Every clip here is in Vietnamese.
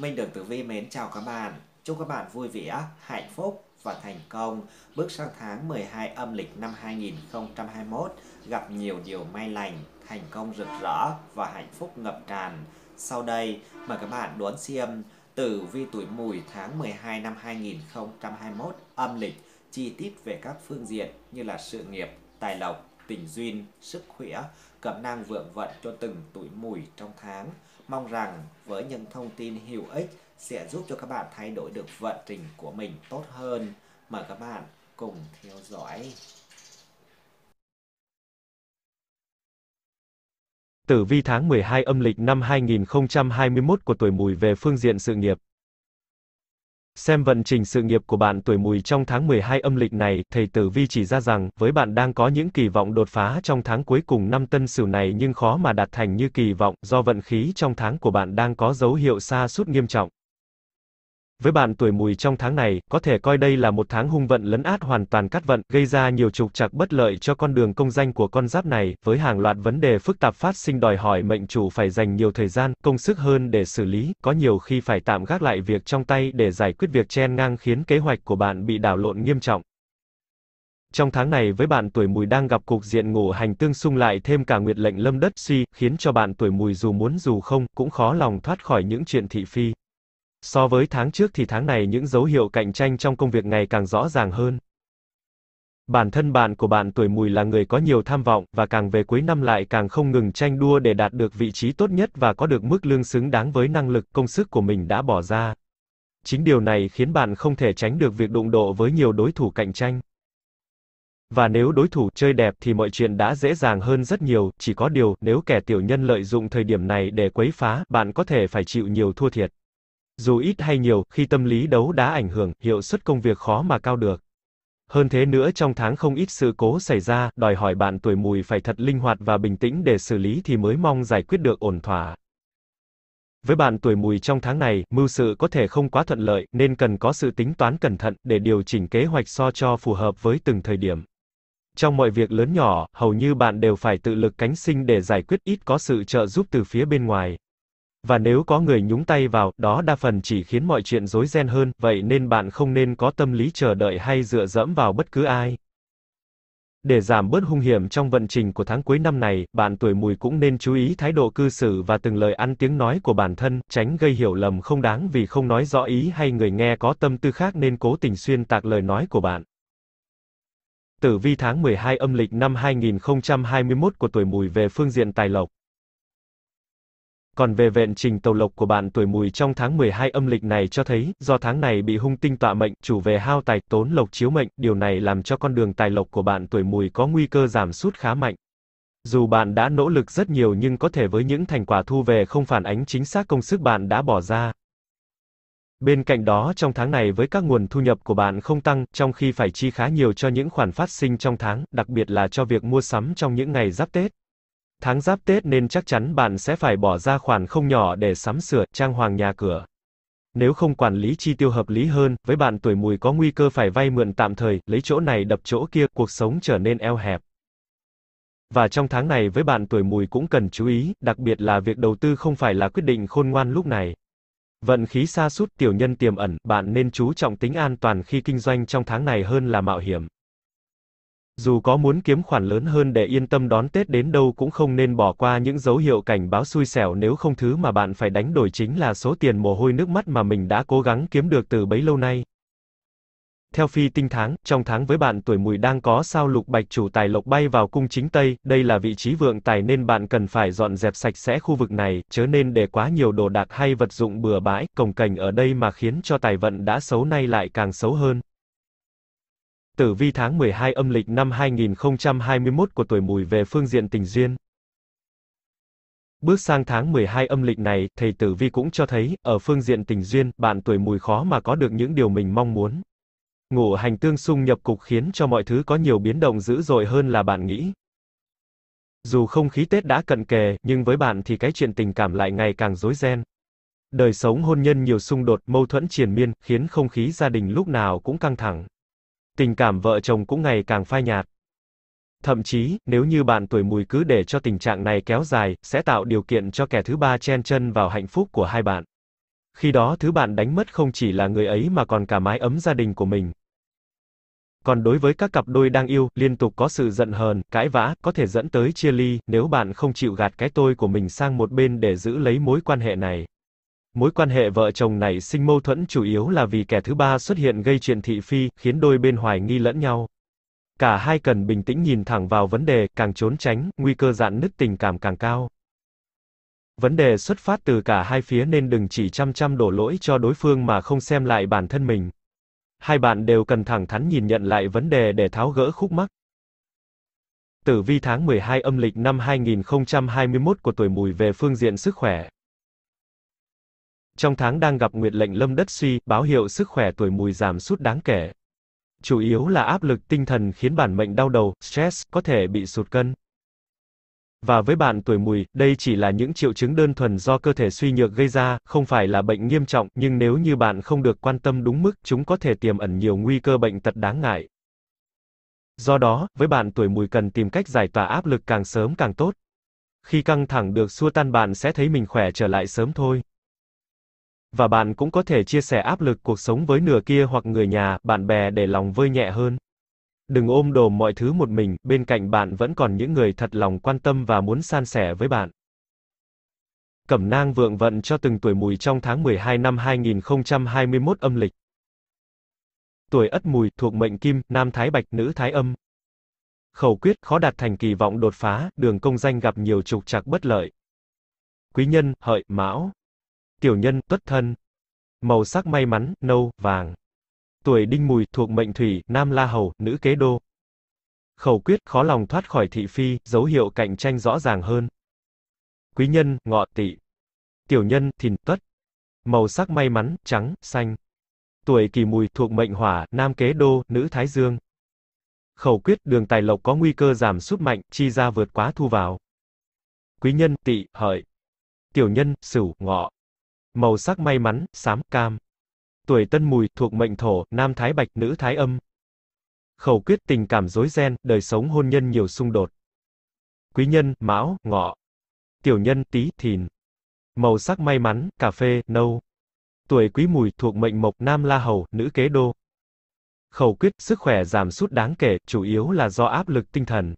Minh được Tử Vi mến chào các bạn. Chúc các bạn vui vẻ, hạnh phúc và thành công bước sang tháng 12 âm lịch năm 2021 gặp nhiều điều may lành, thành công rực rỡ và hạnh phúc ngập tràn. Sau đây, mời các bạn đoán xem tử vi tuổi mùi tháng 12 năm 2021 âm lịch chi tiết về các phương diện như là sự nghiệp, tài lộc, tình duyên, sức khỏe, cẩm năng vượng vận cho từng tuổi mùi trong tháng. Mong rằng với những thông tin hữu ích sẽ giúp cho các bạn thay đổi được vận trình của mình tốt hơn. Mời các bạn cùng theo dõi. Tử vi tháng 12 âm lịch năm 2021 của tuổi mùi về phương diện sự nghiệp, Xem vận trình sự nghiệp của bạn tuổi mùi trong tháng 12 âm lịch này, thầy Tử Vi chỉ ra rằng, với bạn đang có những kỳ vọng đột phá trong tháng cuối cùng năm tân sửu này nhưng khó mà đạt thành như kỳ vọng, do vận khí trong tháng của bạn đang có dấu hiệu xa sút nghiêm trọng. Với bạn tuổi mùi trong tháng này, có thể coi đây là một tháng hung vận lấn át hoàn toàn cát vận, gây ra nhiều trục trặc bất lợi cho con đường công danh của con giáp này, với hàng loạt vấn đề phức tạp phát sinh đòi hỏi mệnh chủ phải dành nhiều thời gian, công sức hơn để xử lý, có nhiều khi phải tạm gác lại việc trong tay để giải quyết việc chen ngang khiến kế hoạch của bạn bị đảo lộn nghiêm trọng. Trong tháng này với bạn tuổi mùi đang gặp cục diện ngủ hành tương xung lại thêm cả nguyệt lệnh lâm đất suy, khiến cho bạn tuổi mùi dù muốn dù không, cũng khó lòng thoát khỏi những chuyện thị phi. So với tháng trước thì tháng này những dấu hiệu cạnh tranh trong công việc ngày càng rõ ràng hơn. Bản thân bạn của bạn tuổi mùi là người có nhiều tham vọng, và càng về cuối năm lại càng không ngừng tranh đua để đạt được vị trí tốt nhất và có được mức lương xứng đáng với năng lực, công sức của mình đã bỏ ra. Chính điều này khiến bạn không thể tránh được việc đụng độ với nhiều đối thủ cạnh tranh. Và nếu đối thủ chơi đẹp thì mọi chuyện đã dễ dàng hơn rất nhiều, chỉ có điều, nếu kẻ tiểu nhân lợi dụng thời điểm này để quấy phá, bạn có thể phải chịu nhiều thua thiệt. Dù ít hay nhiều, khi tâm lý đấu đá ảnh hưởng, hiệu suất công việc khó mà cao được. Hơn thế nữa trong tháng không ít sự cố xảy ra, đòi hỏi bạn tuổi mùi phải thật linh hoạt và bình tĩnh để xử lý thì mới mong giải quyết được ổn thỏa. Với bạn tuổi mùi trong tháng này, mưu sự có thể không quá thuận lợi, nên cần có sự tính toán cẩn thận để điều chỉnh kế hoạch so cho phù hợp với từng thời điểm. Trong mọi việc lớn nhỏ, hầu như bạn đều phải tự lực cánh sinh để giải quyết ít có sự trợ giúp từ phía bên ngoài. Và nếu có người nhúng tay vào, đó đa phần chỉ khiến mọi chuyện rối ren hơn, vậy nên bạn không nên có tâm lý chờ đợi hay dựa dẫm vào bất cứ ai. Để giảm bớt hung hiểm trong vận trình của tháng cuối năm này, bạn tuổi mùi cũng nên chú ý thái độ cư xử và từng lời ăn tiếng nói của bản thân, tránh gây hiểu lầm không đáng vì không nói rõ ý hay người nghe có tâm tư khác nên cố tình xuyên tạc lời nói của bạn. Tử vi tháng 12 âm lịch năm 2021 của tuổi mùi về phương diện tài lộc. Còn về vẹn trình tàu lộc của bạn tuổi mùi trong tháng 12 âm lịch này cho thấy, do tháng này bị hung tinh tọa mệnh, chủ về hao tài, tốn lộc chiếu mệnh, điều này làm cho con đường tài lộc của bạn tuổi mùi có nguy cơ giảm sút khá mạnh. Dù bạn đã nỗ lực rất nhiều nhưng có thể với những thành quả thu về không phản ánh chính xác công sức bạn đã bỏ ra. Bên cạnh đó trong tháng này với các nguồn thu nhập của bạn không tăng, trong khi phải chi khá nhiều cho những khoản phát sinh trong tháng, đặc biệt là cho việc mua sắm trong những ngày giáp Tết. Tháng giáp Tết nên chắc chắn bạn sẽ phải bỏ ra khoản không nhỏ để sắm sửa, trang hoàng nhà cửa. Nếu không quản lý chi tiêu hợp lý hơn, với bạn tuổi mùi có nguy cơ phải vay mượn tạm thời, lấy chỗ này đập chỗ kia, cuộc sống trở nên eo hẹp. Và trong tháng này với bạn tuổi mùi cũng cần chú ý, đặc biệt là việc đầu tư không phải là quyết định khôn ngoan lúc này. Vận khí xa sút tiểu nhân tiềm ẩn, bạn nên chú trọng tính an toàn khi kinh doanh trong tháng này hơn là mạo hiểm. Dù có muốn kiếm khoản lớn hơn để yên tâm đón Tết đến đâu cũng không nên bỏ qua những dấu hiệu cảnh báo xui xẻo nếu không thứ mà bạn phải đánh đổi chính là số tiền mồ hôi nước mắt mà mình đã cố gắng kiếm được từ bấy lâu nay. Theo phi tinh tháng, trong tháng với bạn tuổi mùi đang có sao lục bạch chủ tài lộc bay vào cung chính Tây, đây là vị trí vượng tài nên bạn cần phải dọn dẹp sạch sẽ khu vực này, chớ nên để quá nhiều đồ đạc hay vật dụng bừa bãi, cồng cành ở đây mà khiến cho tài vận đã xấu nay lại càng xấu hơn. Tử vi tháng 12 âm lịch năm 2021 của tuổi mùi về phương diện tình duyên. Bước sang tháng 12 âm lịch này, thầy Tử Vi cũng cho thấy, ở phương diện tình duyên, bạn tuổi mùi khó mà có được những điều mình mong muốn. Ngũ hành tương xung nhập cục khiến cho mọi thứ có nhiều biến động dữ dội hơn là bạn nghĩ. Dù không khí Tết đã cận kề, nhưng với bạn thì cái chuyện tình cảm lại ngày càng rối ren. Đời sống hôn nhân nhiều xung đột, mâu thuẫn triền miên, khiến không khí gia đình lúc nào cũng căng thẳng. Tình cảm vợ chồng cũng ngày càng phai nhạt. Thậm chí, nếu như bạn tuổi mùi cứ để cho tình trạng này kéo dài, sẽ tạo điều kiện cho kẻ thứ ba chen chân vào hạnh phúc của hai bạn. Khi đó thứ bạn đánh mất không chỉ là người ấy mà còn cả mái ấm gia đình của mình. Còn đối với các cặp đôi đang yêu, liên tục có sự giận hờn, cãi vã, có thể dẫn tới chia ly, nếu bạn không chịu gạt cái tôi của mình sang một bên để giữ lấy mối quan hệ này mối quan hệ vợ chồng này sinh mâu thuẫn chủ yếu là vì kẻ thứ ba xuất hiện gây chuyện thị phi, khiến đôi bên hoài nghi lẫn nhau. Cả hai cần bình tĩnh nhìn thẳng vào vấn đề, càng trốn tránh, nguy cơ dạn nứt tình cảm càng cao. Vấn đề xuất phát từ cả hai phía nên đừng chỉ chăm chăm đổ lỗi cho đối phương mà không xem lại bản thân mình. Hai bạn đều cần thẳng thắn nhìn nhận lại vấn đề để tháo gỡ khúc mắc. Tử vi tháng 12 âm lịch năm 2021 của tuổi mùi về phương diện sức khỏe. Trong tháng đang gặp nguyệt lệnh lâm đất suy, báo hiệu sức khỏe tuổi mùi giảm sút đáng kể. Chủ yếu là áp lực tinh thần khiến bản mệnh đau đầu, stress, có thể bị sụt cân. Và với bạn tuổi mùi, đây chỉ là những triệu chứng đơn thuần do cơ thể suy nhược gây ra, không phải là bệnh nghiêm trọng, nhưng nếu như bạn không được quan tâm đúng mức, chúng có thể tiềm ẩn nhiều nguy cơ bệnh tật đáng ngại. Do đó, với bạn tuổi mùi cần tìm cách giải tỏa áp lực càng sớm càng tốt. Khi căng thẳng được xua tan bạn sẽ thấy mình khỏe trở lại sớm thôi. Và bạn cũng có thể chia sẻ áp lực cuộc sống với nửa kia hoặc người nhà, bạn bè để lòng vơi nhẹ hơn. Đừng ôm đồm mọi thứ một mình, bên cạnh bạn vẫn còn những người thật lòng quan tâm và muốn san sẻ với bạn. Cẩm nang vượng vận cho từng tuổi mùi trong tháng 12 năm 2021 âm lịch. Tuổi Ất Mùi thuộc mệnh Kim, nam thái bạch, nữ thái âm. Khẩu quyết khó đạt thành kỳ vọng đột phá, đường công danh gặp nhiều trục trặc bất lợi. Quý nhân, hợi, mão tiểu nhân, tuất thân. Màu sắc may mắn, nâu, vàng. Tuổi đinh mùi, thuộc mệnh thủy, nam la hầu, nữ kế đô. Khẩu quyết, khó lòng thoát khỏi thị phi, dấu hiệu cạnh tranh rõ ràng hơn. Quý nhân, ngọ tỵ. Tiểu nhân, thìn, tuất. Màu sắc may mắn, trắng, xanh. Tuổi kỷ mùi, thuộc mệnh hỏa, nam kế đô, nữ thái dương. Khẩu quyết, đường tài lộc có nguy cơ giảm sút mạnh, chi ra vượt quá thu vào. Quý nhân, tỵ, hợi. Tiểu nhân, sửu, ngọ. Màu sắc may mắn, xám, cam. Tuổi tân mùi, thuộc mệnh thổ, nam thái bạch, nữ thái âm. Khẩu quyết tình cảm rối ren, đời sống hôn nhân nhiều xung đột. Quý nhân, mão, ngọ. Tiểu nhân, tí, thìn. Màu sắc may mắn, cà phê, nâu. Tuổi quý mùi, thuộc mệnh mộc, nam la hầu, nữ kế đô. Khẩu quyết, sức khỏe giảm sút đáng kể, chủ yếu là do áp lực tinh thần.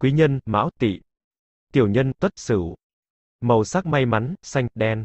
Quý nhân, mão, tỵ. Tiểu nhân, tuất sửu. Màu sắc may mắn, xanh, đen.